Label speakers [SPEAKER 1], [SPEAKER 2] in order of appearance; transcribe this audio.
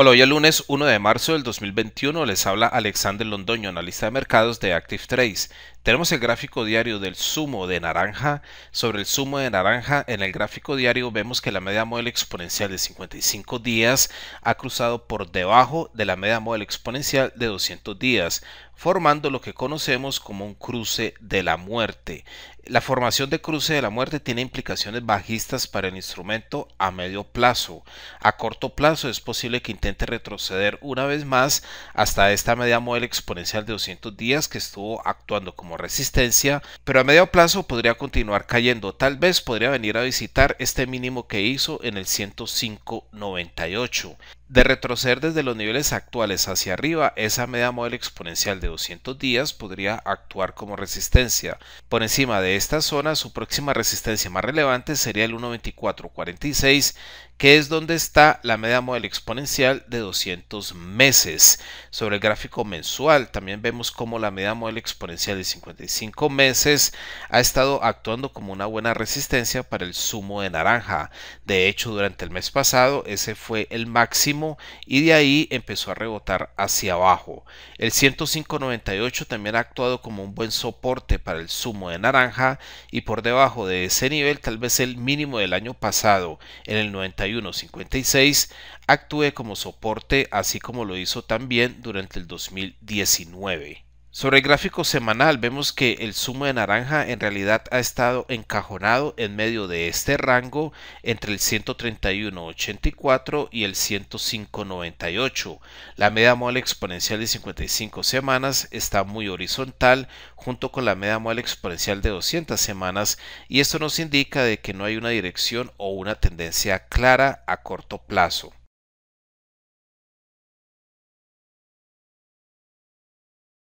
[SPEAKER 1] Hola, hoy es el lunes 1 de marzo del 2021 les habla Alexander Londoño, analista de mercados de Active Trace. Tenemos el gráfico diario del sumo de naranja. Sobre el sumo de naranja, en el gráfico diario vemos que la media móvil exponencial de 55 días ha cruzado por debajo de la media móvil exponencial de 200 días, formando lo que conocemos como un cruce de la muerte. La formación de cruce de la muerte tiene implicaciones bajistas para el instrumento a medio plazo. A corto plazo es posible que intente retroceder una vez más hasta esta media móvil exponencial de 200 días que estuvo actuando como resistencia, pero a medio plazo podría continuar cayendo. Tal vez podría venir a visitar este mínimo que hizo en el 105.98. De retroceder desde los niveles actuales hacia arriba, esa media móvil exponencial de 200 días podría actuar como resistencia. Por encima de esta zona, su próxima resistencia más relevante sería el 1.2446, que es donde está la media móvil exponencial de 200 meses. Sobre el gráfico mensual, también vemos cómo la media móvil exponencial de 55 meses ha estado actuando como una buena resistencia para el sumo de naranja. De hecho, durante el mes pasado, ese fue el máximo y de ahí empezó a rebotar hacia abajo. El 105.98 también ha actuado como un buen soporte para el sumo de naranja y por debajo de ese nivel tal vez el mínimo del año pasado en el 91.56 actúe como soporte así como lo hizo también durante el 2019. Sobre el gráfico semanal vemos que el sumo de naranja en realidad ha estado encajonado en medio de este rango entre el 131.84 y el 105.98. La media móvil exponencial de 55 semanas está muy horizontal junto con la media móvil exponencial de 200 semanas y esto nos indica de que no hay una dirección o una tendencia clara a corto plazo.